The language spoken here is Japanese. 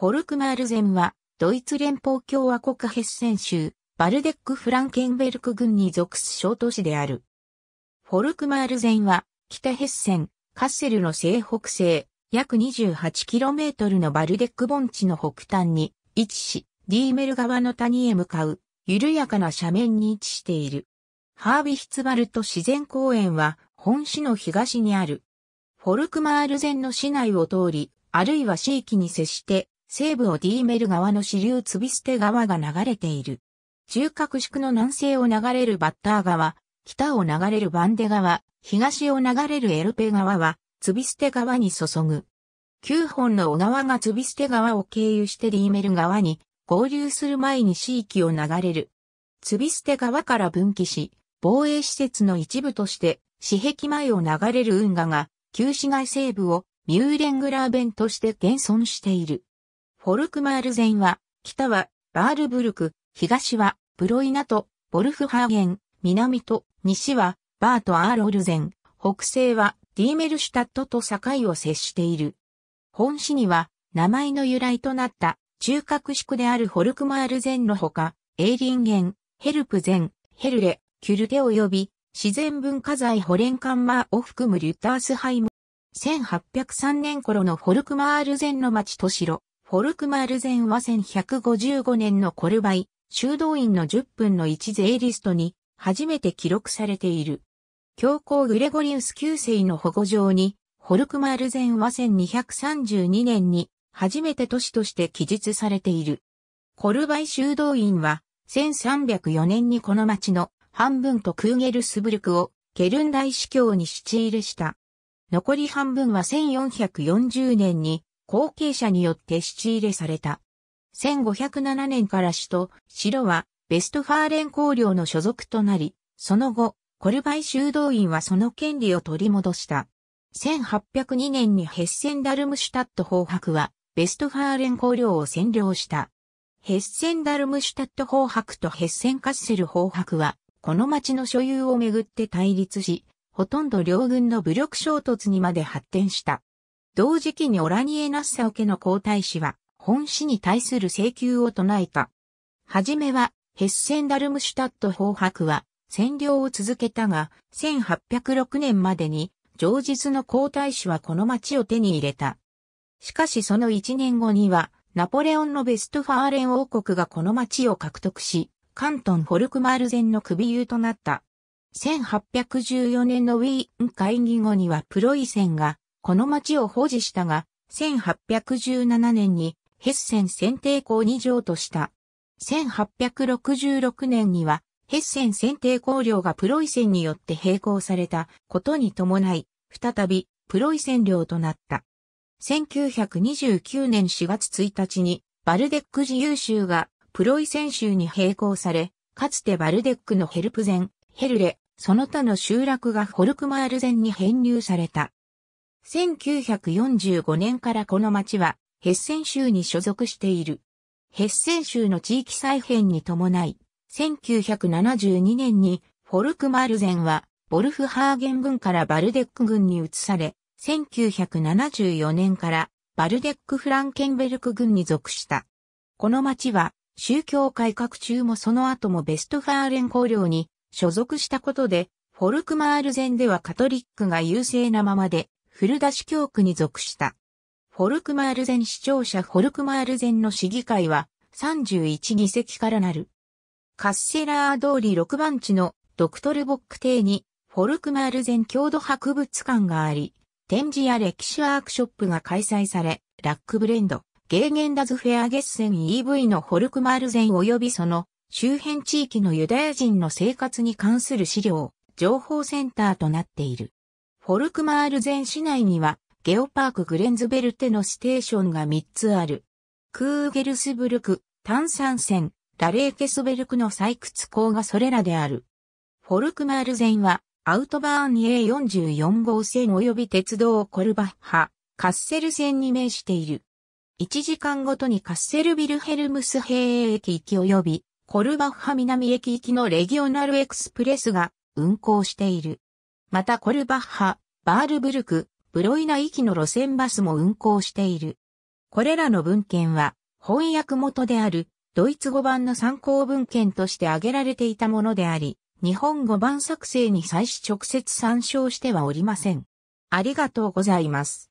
フォルクマールゼンは、ドイツ連邦共和国ヘッセン州、バルデック・フランケンベルク郡に属す小都市である。フォルクマールゼンは、北ヘッセン、カッセルの西北西、約 28km のバルデック盆地の北端に位置し、ディーメル川の谷へ向かう、緩やかな斜面に位置している。ハービヒツバルト自然公園は、本市の東にある。フォルクマールゼンの市内を通り、あるいは市域に接して、西部をディーメル川の支流ツビステ川が流れている。中核宿の南西を流れるバッター川、北を流れるバンデ川、東を流れるエルペ川は、ツビステ川に注ぐ。9本の小川がツビステ川を経由してディーメル川に合流する前に市域を流れる。ツビステ川から分岐し、防衛施設の一部として、市壁前を流れる運河が、旧市街西部をミューレングラーベンとして現存している。フォルクマールゼンは、北はバールブルク、東はブロイナとボルフハーゲン、南と西はバートアーロルゼン、北西はディーメルシュタットと境を接している。本市には名前の由来となった中核宿であるホルクマールゼンのほか、エーリンゲン、ヘルプゼン、ヘルレ、キュルテ及び自然文化財ホレンカンマーを含むリュッタースハイム。1803年頃のホルクマールゼンの町と城。フォルクマルゼンは1155年のコルバイ、修道院の10分の1税リストに初めて記録されている。教皇グレゴリウス9世の保護状に、ホルクマルゼンは1232年に初めて都市として記述されている。コルバイ修道院は1304年にこの町の半分とクーゲルスブルクをケルン大司教に仕入れした。残り半分は1440年に後継者によって仕入れされた。1507年から首と城はベストファーレン公領の所属となり、その後、コルバイ修道院はその権利を取り戻した。1802年にヘッセンダルムシュタット法白は、ベストファーレン公領を占領した。ヘッセンダルムシュタット法白とヘッセンカッセル法白は、この町の所有をめぐって対立し、ほとんど両軍の武力衝突にまで発展した。同時期にオラニエ・ナッサオ家の皇太子は、本市に対する請求を唱えた。はじめは、ヘッセンダルムシュタット法白は、占領を続けたが、1806年までに、上日の皇太子はこの町を手に入れた。しかしその1年後には、ナポレオンのベストファーレン王国がこの町を獲得し、カントン・フォルクマールゼンの首優となった。1814年のウィーン会議後にはプロイセンがこの町を保持したが、1817年にヘッセン選定校に譲渡した。1866年には、ヘッセン選定校領がプロイセンによって並行されたことに伴い、再びプロイセン領となった。1929年4月1日に、バルデック自由州がプロイセン州に並行され、かつてバルデックのヘルプゼン、ヘルレ、その他の集落がホルクマールゼンに編入された。1945年からこの町はヘッセン州に所属している。ヘッセン州の地域再編に伴い、1972年にフォルクマルゼンはボルフハーゲン軍からバルデック軍に移され、1974年からバルデックフランケンベルク軍に属した。この町は宗教改革中もその後もベストファーレン公領に所属したことで、フォルクマールゼンではカトリックが優勢なままで、古田市教区に属した。フォルクマールゼン市庁舎フォルクマールゼンの市議会は31議席からなる。カッセラー通り6番地のドクトルボック邸にフォルクマールゼン郷土博物館があり、展示や歴史ワークショップが開催され、ラックブレンド、ゲーゲンダズフェアゲッセン EV のフォルクマールゼン及びその周辺地域のユダヤ人の生活に関する資料、情報センターとなっている。フォルクマールン市内には、ゲオパークグレンズベルテのステーションが3つある。クーゲルスブルク、炭酸泉、ラレーケスベルクの採掘港がそれらである。フォルクマールンは、アウトバーン A44 号線及び鉄道コルバッハ、カッセル線に面している。1時間ごとにカッセルビルヘルムス平駅行き及び、コルバッハ南駅行きのレギオナルエクスプレスが運行している。またコルバッハ、バールブルク、ブロイナ行きの路線バスも運行している。これらの文献は翻訳元であるドイツ語版の参考文献として挙げられていたものであり、日本語版作成に際し直接参照してはおりません。ありがとうございます。